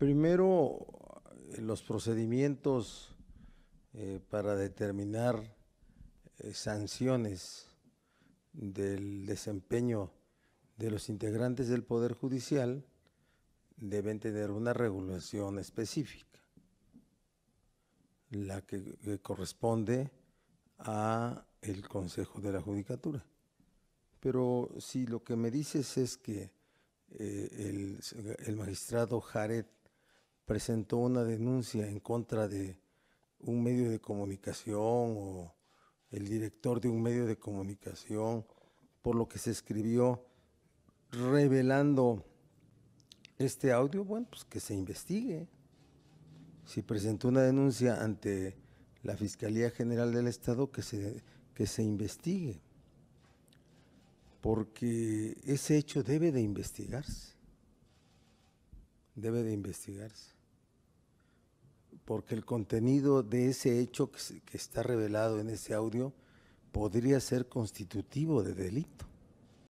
Primero, los procedimientos eh, para determinar eh, sanciones del desempeño de los integrantes del Poder Judicial deben tener una regulación específica, la que, corresponde a el Consejo de la Judicatura. Pero si lo que me dices es que eh, el, el magistrado Jaret presentó una denuncia en contra de un medio de comunicación o el director de un medio de comunicación por lo que se escribió revelando este audio, bueno, pues que se investigue. Si presentó una denuncia ante la Fiscalía General del Estado, que se, que se investigue. Porque ese hecho debe de investigarse. Debe de investigarse porque el contenido de ese hecho que, está revelado en ese audio podría ser constitutivo de delito.